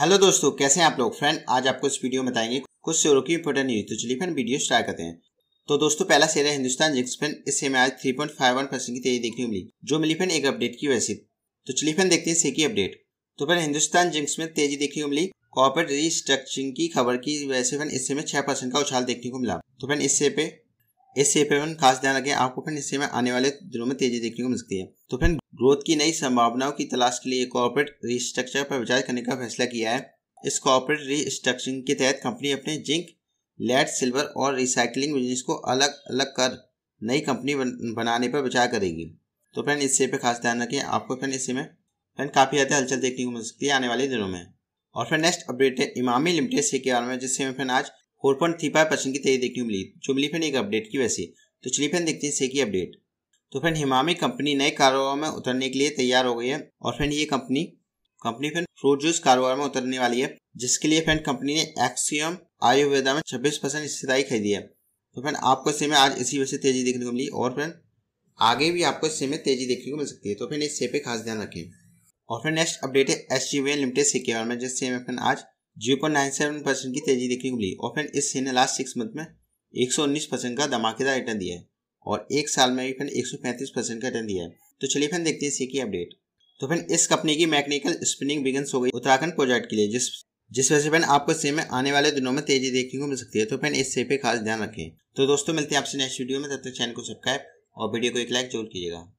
hello दोस्तों कैसे हैं आप लोग फ्रेंड आज आपको इस वीडियो में बताएंगे कुछ शेयरों की इंपोर्टेंट न्यूज तो चलिए फ्रेंड वीडियो स्टार्ट करते हैं तो दोस्तों पहला शेयर है हिंदुस्तान जिक्स फ्रेंड इस में आज 3.51 परसेंट की तेजी देखने को मिली जो मिली फ्रेंड एक अपडेट की वजह से तो चलिए फ्रेंड देखते हैं से की अपडेट तो फिर हिंदुस्तान जिंक्स में तेजी देखने को मिली कॉर्पोरेट रिस्ट्रक्चरिंग की खबर की वजह से फ्रेंड इससे में छह परसेंट का उछाल देखने को मिला तो फ्रेंड इससे पे इस शेयर में खास ध्यान रखें आपको फिर इससे में आने वाले दिनों में तेजी देखने को मिल सकती है तो फिर ग्रोथ की नई संभावनाओं की तलाश के लिए कॉर्पोरेट रिस्ट्रक्चर पर विचार करने का फैसला किया है इस कॉर्पोरेट रिस्ट्रक्चरिंग के तहत कंपनी अपने जिंक लेड सिल्वर और रिसाइकलिंग बिजनेस को अलग अलग कर नई कंपनी बनाने पर विचार करेगी तो फ्रेंड इससे पर खास ध्यान रखें आपको फिर इससे में फ्रेंड काफ़ी ज़्यादा हलचल देखने को मिल सकती है आने वाले दिनों में और फिर नेक्स्ट अपडेट है इमामी लिमिटेड से के बारे में जिससे मैं फ्रेंड आज four point three five percent की तेजी देखने को मिली जो मिली फ्रेंड एक अपडेट की वैसे तो चलिए फ्रेंड देखते हैं से की अपडेट तो फ्रेंड हिमामी कंपनी नए कारोबार में उतरने के लिए तैयार हो गई है और फ्रेंड ये company company friend fruit juice कारोबार में उतरने वाली है जिसके लिए फ्रेंड कंपनी ने एक्सियम आयुर्वेदा में छब्बीस परसेंट हिस्सेदारी खरीदी है तो फ्रेंड आपको इस में आज इसी वजह से तेजी देखने को मिली और फ्रेंड आगे भी आपको इस में तेजी देखने को मिल सकती है तो फ्रेंड इस पे खास ध्यान रखें और फिर नेक्स्ट अपडेट है S J V N limited secure में जिससे हमें आज 0.97 परसेंट की तेजी देखने को मिली और फ्रेंड इस ने लास्ट सिक्स मंथ में 119 परसेंट का धमाकेदार रिटर्न दिया है और एक साल में भी फ्रेंड 135 परसेंट का रिटर्न दिया है तो चलिए फिर देखते हैं सी की अपडेट तो फिर इस कंपनी की मैकेनिकल स्पिनिंग बिगन्स हो गई उत्तराखंड प्रोजेक्ट के लिए जिस जिस वजह से फ्रेंड आपको सेम में आने वाले दिनों में तेजी देखने को मिल सकती है तो फ्रेंड इस से पे खास ध्यान रखें तो दोस्तों मिलते हैं आपसे नेक्स्ट वीडियो में तब तक चैनल को सब्सक्राइब और वीडियो को एक लाइक जरूर कीजिएगा